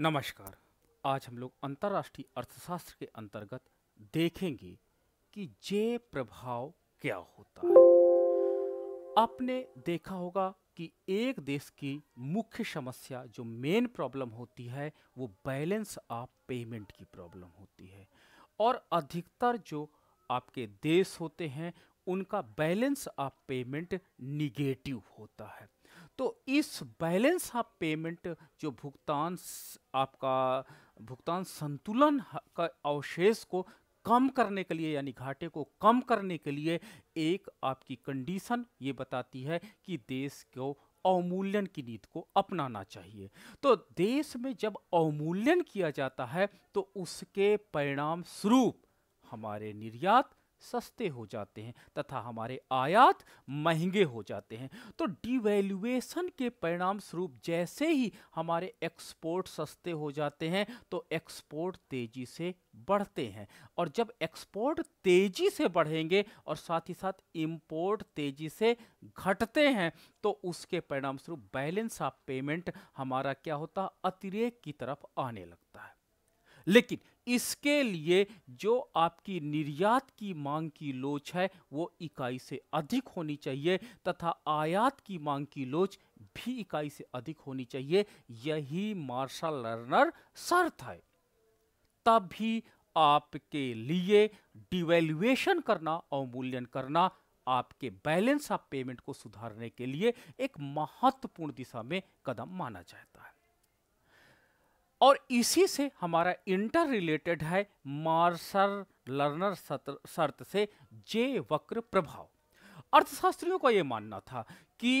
नमस्कार आज हम लोग अंतर्राष्ट्रीय अर्थशास्त्र के अंतर्गत देखेंगे कि जे प्रभाव क्या होता है आपने देखा होगा कि एक देश की मुख्य समस्या जो मेन प्रॉब्लम होती है वो बैलेंस ऑफ पेमेंट की प्रॉब्लम होती है और अधिकतर जो आपके देश होते हैं उनका बैलेंस ऑफ पेमेंट निगेटिव होता है तो इस बैलेंस ऑफ पेमेंट जो भुगतान आपका भुगतान संतुलन का अवशेष को कम करने के लिए यानी घाटे को कम करने के लिए एक आपकी कंडीशन ये बताती है कि देश को अवमूल्यन की नीति को अपनाना चाहिए तो देश में जब अवमूल्यन किया जाता है तो उसके परिणाम स्वरूप हमारे निर्यात सस्ते हो जाते हैं तथा हमारे आयात महंगे हो जाते हैं तो डिवेल्युएसन के परिणाम स्वरूप जैसे ही हमारे एक्सपोर्ट सस्ते हो जाते हैं तो एक्सपोर्ट तेजी से बढ़ते हैं और जब एक्सपोर्ट तेजी से बढ़ेंगे और साथ ही साथ इंपोर्ट तेजी से घटते हैं तो उसके परिणाम स्वरूप बैलेंस ऑफ पेमेंट हमारा क्या होता अतिरेक की तरफ आने लगता है लेकिन इसके लिए जो आपकी निर्यात की मांग की लोच है वो इकाई से अधिक होनी चाहिए तथा आयात की मांग की लोच भी इकाई से अधिक होनी चाहिए यही मार्शल लर्नर शर्त है तभी आपके लिए डिवेल्युएशन करना अवमूल्यन करना आपके बैलेंस ऑफ पेमेंट को सुधारने के लिए एक महत्वपूर्ण दिशा में कदम माना जाता है और इसी से हमारा इंटर रिलेटेड है मार्सर लर्नर शर्त से जे वक्र प्रभाव अर्थशास्त्रियों का यह मानना था कि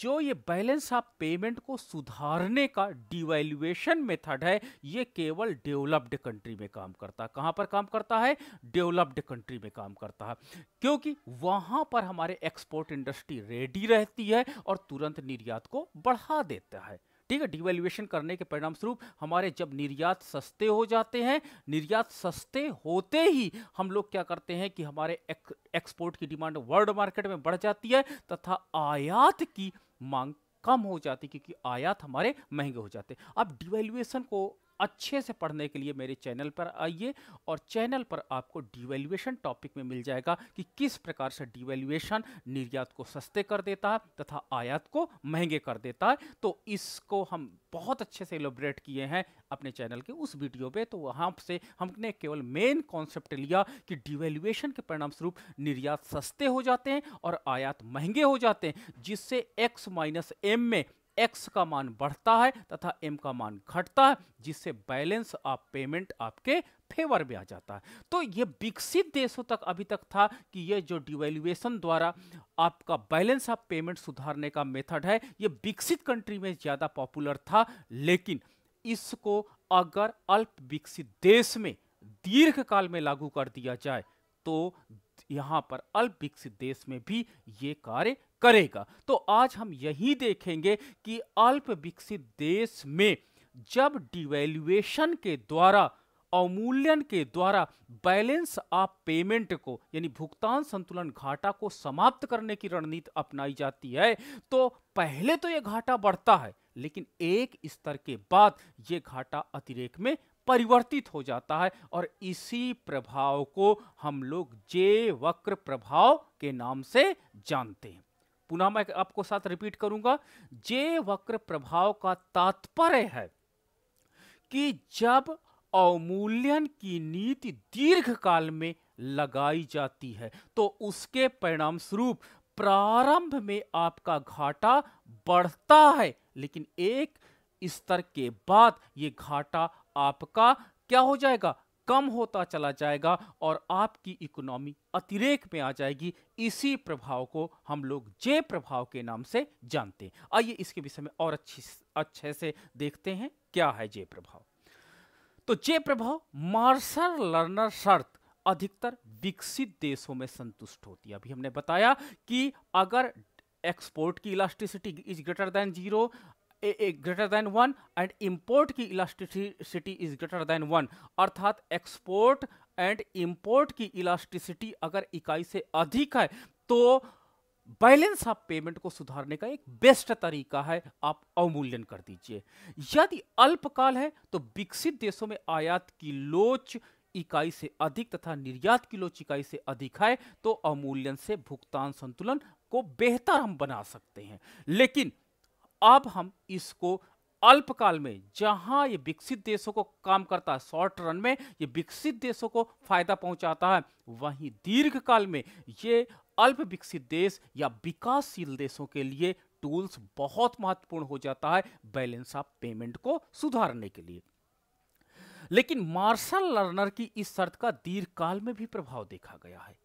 जो ये बैलेंस ऑफ पेमेंट को सुधारने का डिवेल्युएशन मेथड है ये केवल डेवलप्ड कंट्री में काम करता है कहाँ पर काम करता है डेवलप्ड कंट्री में काम करता है क्योंकि वहाँ पर हमारे एक्सपोर्ट इंडस्ट्री रेडी रहती है और तुरंत निर्यात को बढ़ा देता है ठीक है डिवेल्युएशन करने के परिणाम स्वरूप हमारे जब निर्यात सस्ते हो जाते हैं निर्यात सस्ते होते ही हम लोग क्या करते हैं कि हमारे एक, एक्सपोर्ट की डिमांड वर्ल्ड मार्केट में बढ़ जाती है तथा आयात की मांग कम हो जाती क्योंकि आयात हमारे महंगे हो जाते अब डिवेल्युएशन को अच्छे से पढ़ने के लिए मेरे चैनल पर आइए और चैनल पर आपको डिवेल्युएशन टॉपिक में मिल जाएगा कि किस प्रकार से डिवेल्युएशन निर्यात को सस्ते कर देता है तथा आयात को महंगे कर देता है तो इसको हम बहुत अच्छे से एलोब्रेट किए हैं अपने चैनल के उस वीडियो पे तो वहाँ से हमने केवल मेन कॉन्सेप्ट लिया कि डिवेल्युएशन के परिणाम स्वरूप निर्यात सस्ते हो जाते हैं और आयात महंगे हो जाते हैं जिससे एक्स माइनस एम में एक्स का मान बढ़ता है तथा एम का मान घटता है जिससे बैलेंस ऑफ पेमेंट आपके फेवर में आ जाता है तो ये विकसित देशों तक अभी तक था कि ये जो डिवेल्युएशन द्वारा आपका बैलेंस ऑफ पेमेंट सुधारने का मेथड है ये विकसित कंट्री में ज़्यादा पॉपुलर था लेकिन इसको अगर अल्प विकसित देश में दीर्घ काल में लागू कर दिया जाए तो यहाँ पर अल्प विकसित देश में भी ये कार्य करेगा तो आज हम यही देखेंगे कि अल्प विकसित देश में जब डिवेल्युएशन के द्वारा अवमूल्यन के द्वारा बैलेंस ऑफ पेमेंट को यानी भुगतान संतुलन घाटा को समाप्त करने की रणनीति अपनाई जाती है तो पहले तो यह घाटा बढ़ता है लेकिन एक स्तर के बाद यह घाटा अतिरेक में परिवर्तित हो जाता है और इसी प्रभाव को हम लोग जे वक्र प्रभाव के नाम से जानते हैं पुनः मैं आपको साथ रिपीट करूंगा जे वक्र प्रभाव का तात्पर्य है कि जब अवमूल्यन की नीति दीर्घ काल में लगाई जाती है तो उसके परिणाम स्वरूप प्रारंभ में आपका घाटा बढ़ता है लेकिन एक स्तर के बाद ये घाटा आपका क्या हो जाएगा कम होता चला जाएगा और आपकी इकोनॉमी अतिरेक में आ जाएगी इसी प्रभाव को हम लोग जय प्रभाव के नाम से जानते हैं आइए इसके विषय में और अच्छी अच्छे से देखते हैं क्या है जय प्रभाव तो जय प्रभाव मार्शल लर्नर शर्त अधिकतर विकसित देशों में संतुष्ट होती है अभी हमने बताया कि अगर एक्सपोर्ट की elasticity is greater than zero greater than one and import की elasticity is greater than one अर्थात एक्सपोर्ट एंड इम्पोर्ट की इलास्टिसिटी अगर इकाई से अधिक है तो बैलेंस ऑफ पेमेंट को सुधारने का एक बेस्ट तरीका है आप अवमूल्यन कर दीजिए यदि अल्पकाल है तो विकसित देशों में आयात की लोच इकाई से अधिक तथा निर्यात की लोच इकाई से अधिक है तो अवमूल्यन से भुगतान संतुलन को बेहतर हम बना सकते हैं लेकिन अब हम इसको अल्पकाल में जहां ये विकसित देशों को काम करता है शॉर्ट रन में ये विकसित देशों को फायदा पहुंचाता है वहीं दीर्घकाल में ये अल्प विकसित देश या विकासशील देशों के लिए टूल्स बहुत महत्वपूर्ण हो जाता है बैलेंस ऑफ पेमेंट को सुधारने के लिए लेकिन मार्शल लर्नर की इस शर्त का दीर्घकाल में भी प्रभाव देखा गया है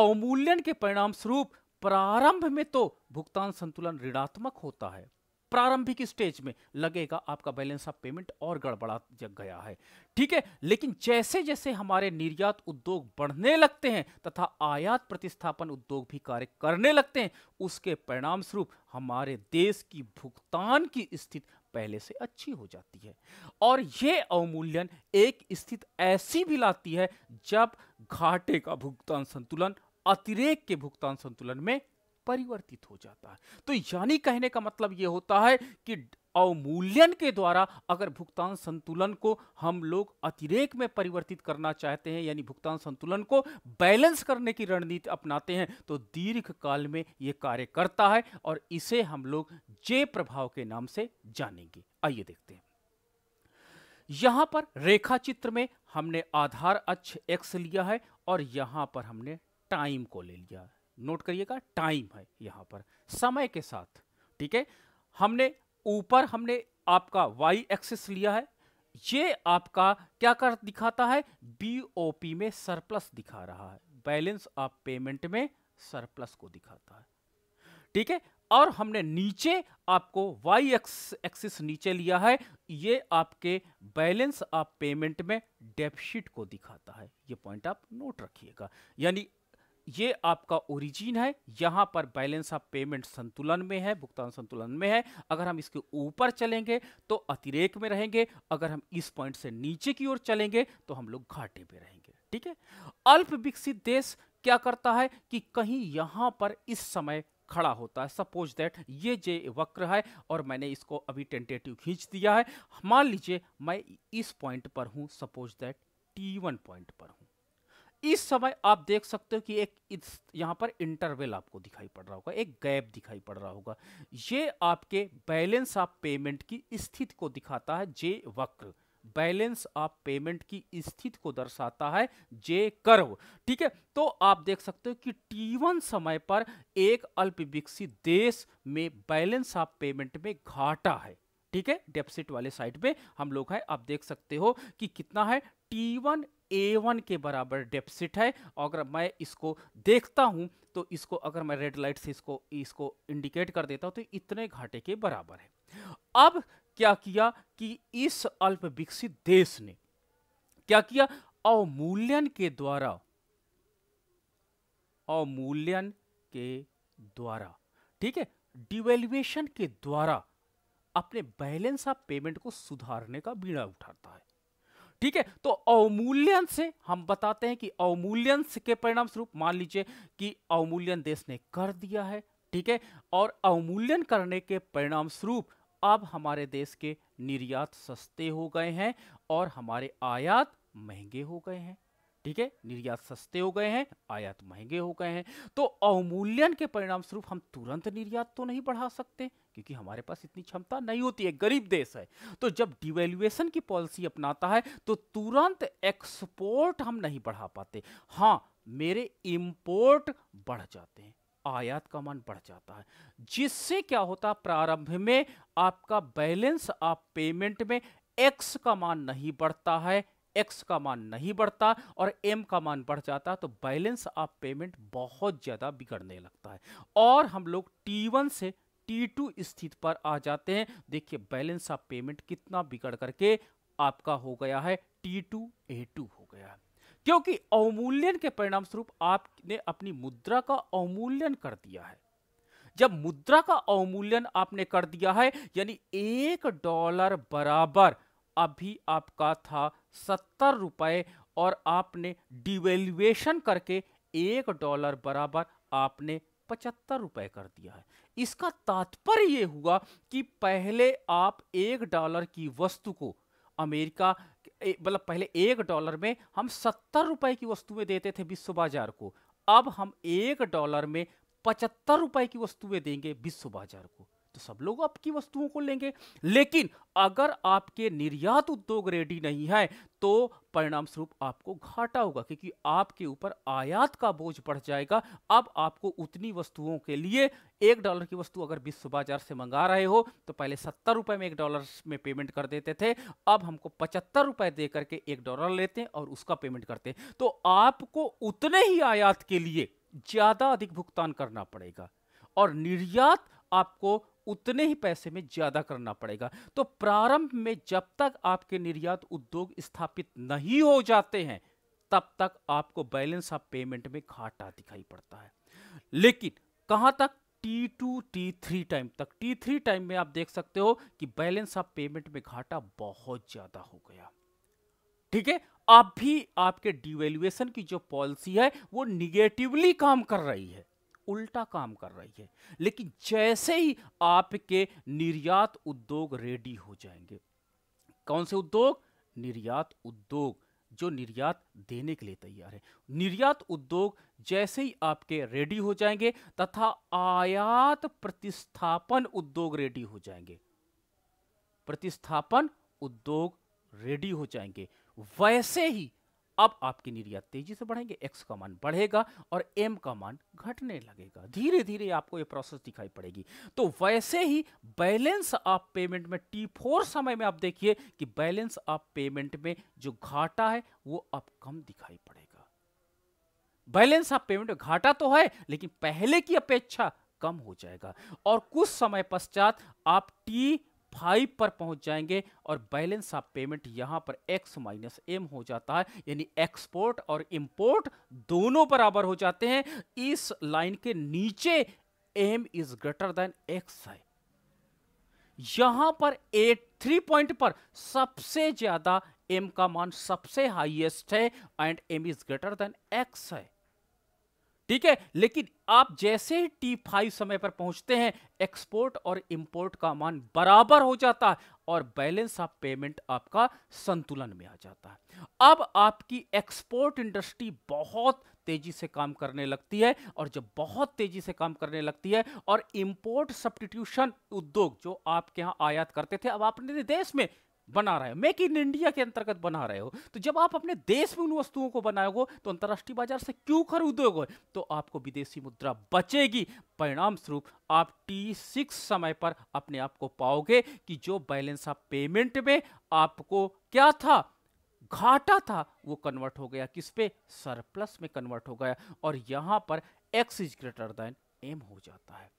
अवमूल्यन के परिणाम स्वरूप प्रारंभ में तो भुगतान संतुलन ऋणात्मक होता है प्रारंभिक स्टेज में लगेगा आपका बैलेंस ऑफ पेमेंट और गड़बड़ा जग गया है ठीक है लेकिन जैसे जैसे हमारे निर्यात उद्योग बढ़ने लगते हैं तथा आयात प्रतिस्थापन उद्योग भी कार्य करने लगते हैं उसके परिणाम स्वरूप हमारे देश की भुगतान की स्थिति पहले से अच्छी हो जाती है और यह अवमूल्यन एक स्थिति ऐसी भी लाती है जब घाटे का भुगतान संतुलन अतिरेक के भुगतान संतुलन में परिवर्तित हो जाता है तो यानी कहने का मतलब यह होता है कि अवमूल्यन के द्वारा अगर भुगतान संतुलन को हम लोग अतिरेक में परिवर्तित करना चाहते हैं यानी भुगतान संतुलन को बैलेंस करने की रणनीति अपनाते हैं तो दीर्घ काल में ये कार्य करता है और इसे हम लोग जे प्रभाव के नाम से जानेंगे आइए देखते हैं यहां पर रेखा चित्र में हमने आधार अक्ष एक्स लिया है और यहां पर हमने टाइम को ले लिया नोट करिएगा टाइम है यहाँ पर समय के साथ ठीक है हमने ऊपर हमने आपका वाई एक्सिस लिया है ये आपका क्या कर दिखाता है बीओपी में सरप्लस दिखा रहा है बैलेंस ऑफ पेमेंट में सरप्लस को दिखाता है ठीक है और हमने नीचे आपको वाई एक्सिस नीचे लिया है ये आपके बैलेंस ऑफ पेमेंट में डेफिशिट को दिखाता है ये पॉइंट आप नोट रखिएगा यानी ये आपका ओरिजिन है यहाँ पर बैलेंस ऑफ पेमेंट संतुलन में है भुगतान संतुलन में है अगर हम इसके ऊपर चलेंगे तो अतिरेक में रहेंगे अगर हम इस पॉइंट से नीचे की ओर चलेंगे तो हम लोग घाटे पे रहेंगे ठीक है अल्प विकसित देश क्या करता है कि कहीं यहाँ पर इस समय खड़ा होता है सपोज दैट ये जे वक्र है और मैंने इसको अभी टेंटेटिव खींच दिया है मान लीजिए मैं इस पॉइंट पर हूँ suppose that T one point पर हूँ इस समय आप देख सकते हो कि एक यहां यहाँ पर इंटरवेल आपको दिखाई पड़ रहा होगा एक गैप दिखाई पड़ रहा होगा ये आपके बैलेंस ऑफ पेमेंट की स्थिति को दिखाता है जे वक्र बैलेंस ऑफ पेमेंट की स्थिति को दर्शाता है जे कर्व ठीक है तो आप देख सकते हो कि टी समय पर एक अल्प विकसित देश में बैलेंस ऑफ पेमेंट में घाटा है ठीक है डेपसिट वाले साइड पे हम लोग है आप देख सकते हो कि कितना है टी वन ए वन के बराबर डेपसिट है अगर मैं इसको देखता हूँ तो इसको अगर मैं रेड लाइट से इसको इसको इंडिकेट कर देता हूँ तो इतने घाटे के बराबर है अब क्या किया कि इस अल्प विकसित देश ने क्या किया अवमूल्यन के द्वारा अवमूल्यन के द्वारा ठीक है डिवेल्युएशन के द्वारा अपने बैलेंस ऑफ पेमेंट को सुधारने का बीड़ा उठाता है ठीक है तो अवमूल्यन से हम बताते हैं कि अवमूल्यन के परिणाम स्वरूप मान लीजिए कि अवमूल्यन देश ने कर दिया है ठीक है और अवमूल्यन करने के परिणाम स्वरूप अब हमारे देश के निर्यात सस्ते हो गए हैं और हमारे आयात महंगे हो गए हैं ठीक है निर्यात सस्ते हो गए हैं आयात महंगे हो गए हैं तो अवमूल्यन के परिणाम स्वरूप हम तुरंत निर्यात तो नहीं बढ़ा सकते क्योंकि हमारे पास इतनी क्षमता नहीं होती है गरीब देश है तो जब डिवेल्युएशन की पॉलिसी अपनाता है तो तुरंत एक्सपोर्ट हम नहीं बढ़ा पाते हाँ मेरे इम्पोर्ट बढ़ जाते हैं आयात का मान बढ़ जाता है जिससे क्या होता प्रारंभ में आपका बैलेंस आप पेमेंट में एक्स का मान नहीं बढ़ता है एक्स का मान नहीं बढ़ता और एम का मान बढ़ जाता तो बैलेंस ऑफ पेमेंट बहुत ज़्यादा बिगड़ने लगता है और हम लोग टी वन से टी टू स्थिति पर आ जाते हैं देखिए बैलेंस ऑफ पेमेंट कितना बिगड़ करके आपका हो गया है टी टू ए टू हो गया है क्योंकि अवमूल्यन के परिणाम स्वरूप आपने अपनी मुद्रा का अवमूल्यन कर दिया है जब मुद्रा का अवमूल्यन आपने कर दिया है यानी एक डॉलर बराबर अभी आपका था सत्तर रुपए और आपने डिवेल्युएशन करके एक डॉलर बराबर आपने पचहत्तर रुपए कर दिया है इसका तात्पर्य ये हुआ कि पहले आप एक डॉलर की वस्तु को अमेरिका मतलब पहले एक डॉलर में हम सत्तर रुपए की वस्तुएं देते थे विश्व बाजार को अब हम एक डॉलर में पचहत्तर रुपए की वस्तुएं देंगे विश्व बाजार को तो सब लोग आपकी वस्तुओं को लेंगे लेकिन अगर आपके निर्यात उद्योग रेडी नहीं है तो परिणाम स्वरूप आपको घाटा होगा क्योंकि आपके ऊपर आयात का बोझ बढ़ जाएगा अब आपको उतनी वस्तुओं के लिए एक डॉलर की वस्तु अगर विश्व बाजार से मंगा रहे हो तो पहले सत्तर रुपए में एक डॉलर में पेमेंट कर देते थे अब हमको पचहत्तर रुपए दे करके एक डॉलर लेते हैं और उसका पेमेंट करते हैं तो आपको उतने ही आयात के लिए ज्यादा अधिक भुगतान करना पड़ेगा और निर्यात आपको उतने ही पैसे में ज़्यादा करना पड़ेगा तो प्रारंभ में जब तक आपके निर्यात उद्योग स्थापित नहीं हो जाते हैं तब तक आपको बैलेंस ऑफ पेमेंट में घाटा दिखाई पड़ता है लेकिन कहां तक T two T three time तक टी थ्री टाइम में आप देख सकते हो कि बैलेंस ऑफ पेमेंट में घाटा बहुत ज़्यादा हो गया ठीक है अब भी आपके डिवेल्युएशन की जो पॉलिसी है वो निगेटिवली काम कर रही है उल्टा काम कर रही है लेकिन जैसे ही आपके निर्यात उद्योग रेडी हो जाएंगे कौन से उद्योग निर्यात उद्योग जो निर्यात देने के लिए तैयार है निर्यात उद्योग जैसे ही आपके रेडी हो जाएंगे तथा आयात प्रतिस्थापन उद्योग रेडी हो जाएंगे प्रतिस्थापन उद्योग रेडी हो जाएंगे वैसे ही अब आपके निर्यात तेजी से बढ़ेंगे एक्स का मान बढ़ेगा और एम का मान घटने लगेगा धीरे धीरे आपको ये प्रोसेस दिखाई पड़ेगी तो वैसे ही बैलेंस ऑफ पेमेंट में टी फोर समय में आप देखिए कि बैलेंस ऑफ पेमेंट में जो घाटा है वो अब कम दिखाई पड़ेगा बैलेंस ऑफ पेमेंट में घाटा तो है लेकिन पहले की अपेक्षा कम हो जाएगा और कुछ समय पश्चात आप टी फाइव पर पहुंच जाएंगे और बैलेंस ऑफ पेमेंट यहां पर एक्स माइनस एम हो जाता है यानी एक्सपोर्ट और इंपोर्ट दोनों बराबर हो जाते हैं इस लाइन के नीचे M is greater than X है यहां पर एट थ्री पॉइंट पर सबसे ज्यादा एम का मान सबसे हाईएस्ट है and M is greater than X है ठीक है लेकिन आप जैसे ही टी फाइव समय पर पहुंचते हैं एक्सपोर्ट और इंपोर्ट का मान बराबर हो जाता है और बैलेंस ऑफ पेमेंट आपका संतुलन में आ जाता है अब आपकी एक्सपोर्ट इंडस्ट्री बहुत तेजी से काम करने लगती है और जब बहुत तेजी से काम करने लगती है और इंपोर्ट सब्टिट्यूशन उद्योग जो आपके यहां आयात करते थे अब आपने देश में बना रहे हो मेक इन इंडिया के अंतर्गत बना रहे हो तो जब आप अपने देश में उन वस्तुओं को बनाओगे तो अंतर्राष्ट्रीय बाजार से क्यों खरीदोगे तो आपको विदेशी मुद्रा बचेगी परिणाम स्वरूप आप टी सिक्स समय पर अपने आप को पाओगे कि जो बैलेंस ऑफ पेमेंट में आपको क्या था घाटा था वो कन्वर्ट हो गया किस पे सरप्लस में कन्वर्ट हो गया और यहां पर X is greater than M हो जाता है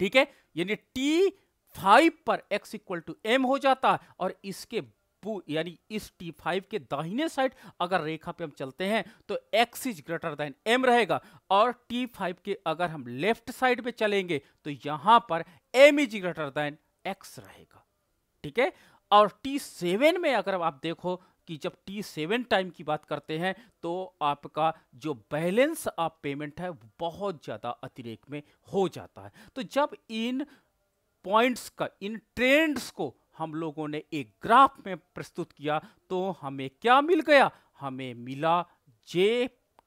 ठीक है यानी टी फाइव पर एक्स इक्वल टू एम हो जाता है और इसके यानी इस टी फाइव के दाहिने साइड अगर रेखा पे हम चलते हैं तो x is greater than m रहेगा और टी फाइव के अगर हम लेफ्ट साइड पे चलेंगे तो यहां पर m is greater than x रहेगा ठीक है और टी सेवन में अगर आप देखो कि जब टी सेवन टाइम की बात करते हैं तो आपका जो बैलेंस ऑफ पेमेंट है बहुत ज़्यादा अतिरेक में हो जाता है तो जब इन पॉइंट्स का इन ट्रेंड्स को हम लोगों ने एक ग्राफ में प्रस्तुत किया तो हमें क्या मिल गया हमें मिला जे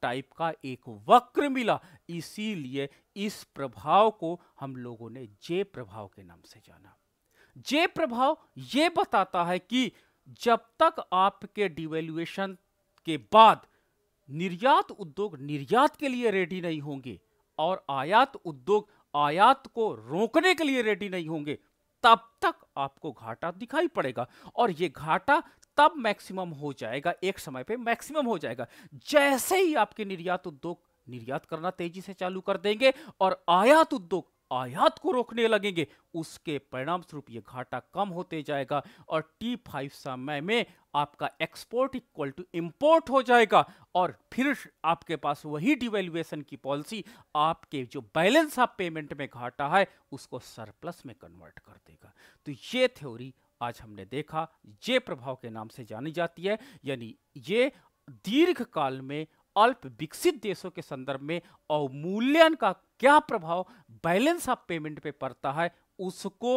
टाइप का एक वक्र मिला इसीलिए इस प्रभाव को हम लोगों ने जे प्रभाव के नाम से जाना जे प्रभाव ये बताता है कि जब तक आपके डिवेल्युएशन के बाद निर्यात उद्योग निर्यात के लिए रेडी नहीं होंगे और आयात उद्योग आयात को रोकने के लिए रेडी नहीं होंगे तब तक आपको घाटा दिखाई पड़ेगा और ये घाटा तब मैक्सिमम हो जाएगा एक समय पे मैक्सिमम हो जाएगा जैसे ही आपके निर्यात उद्योग निर्यात करना तेजी से चालू कर देंगे और आयात उद्योग आयात को रोकने लगेंगे उसके परिणाम स्वरूप ये घाटा कम होते जाएगा और टी फाइव समय में आपका एक्सपोर्ट इक्वल टू इंपोर्ट हो जाएगा और फिर आपके पास वही डिवेल्युएशन की पॉलिसी आपके जो बैलेंस ऑफ पेमेंट में घाटा है उसको सरप्लस में कन्वर्ट कर देगा तो ये थ्योरी आज हमने देखा जे प्रभाव के नाम से जानी जाती है यानी ये दीर्घ काल में अल्प विकसित देशों के संदर्भ में अवमूल्यन का क्या प्रभाव बैलेंस ऑफ पेमेंट पे पड़ता है उसको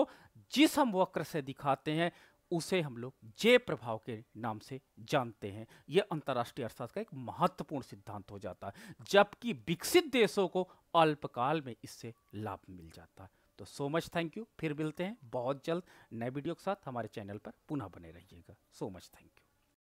जिस हम वक्र से दिखाते हैं उसे हम लोग जय प्रभाव के नाम से जानते हैं यह अंतर्राष्ट्रीय अर्थशास्त्र का एक महत्वपूर्ण सिद्धांत हो जाता है जबकि विकसित देशों को अल्पकाल में इससे लाभ मिल जाता है तो सो मच थैंक यू फिर मिलते हैं बहुत जल्द नए वीडियो के साथ हमारे चैनल पर पुनः बने रहिएगा सो मच थैंक यू